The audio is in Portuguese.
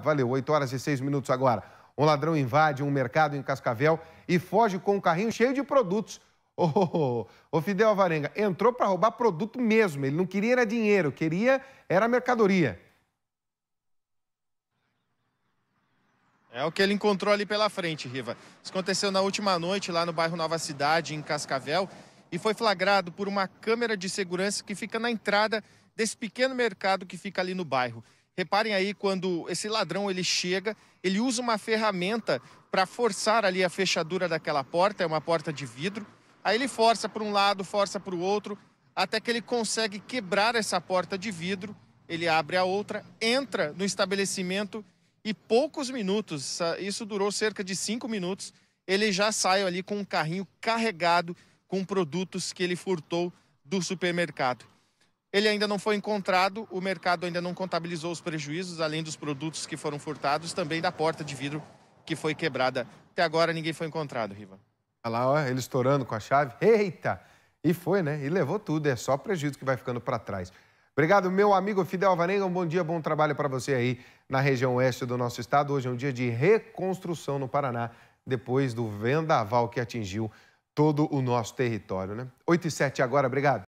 Valeu, 8 horas e 6 minutos agora. Um ladrão invade um mercado em Cascavel e foge com um carrinho cheio de produtos. O oh, oh, oh, Fidel Alvarenga entrou para roubar produto mesmo. Ele não queria era dinheiro, queria era mercadoria. É o que ele encontrou ali pela frente, Riva. Isso aconteceu na última noite lá no bairro Nova Cidade, em Cascavel, e foi flagrado por uma câmera de segurança que fica na entrada desse pequeno mercado que fica ali no bairro. Reparem aí quando esse ladrão ele chega, ele usa uma ferramenta para forçar ali a fechadura daquela porta, é uma porta de vidro. Aí ele força para um lado, força para o outro, até que ele consegue quebrar essa porta de vidro. Ele abre a outra, entra no estabelecimento e poucos minutos, isso durou cerca de cinco minutos, ele já sai ali com um carrinho carregado com produtos que ele furtou do supermercado. Ele ainda não foi encontrado, o mercado ainda não contabilizou os prejuízos, além dos produtos que foram furtados, também da porta de vidro que foi quebrada. Até agora ninguém foi encontrado, Riva. Olha tá lá, ó, ele estourando com a chave. Eita! E foi, né? E levou tudo, é só prejuízo que vai ficando para trás. Obrigado, meu amigo Fidel Alvarenga. Um bom dia, bom trabalho para você aí na região oeste do nosso estado. Hoje é um dia de reconstrução no Paraná, depois do vendaval que atingiu todo o nosso território, né? 8 e 7 agora, obrigado.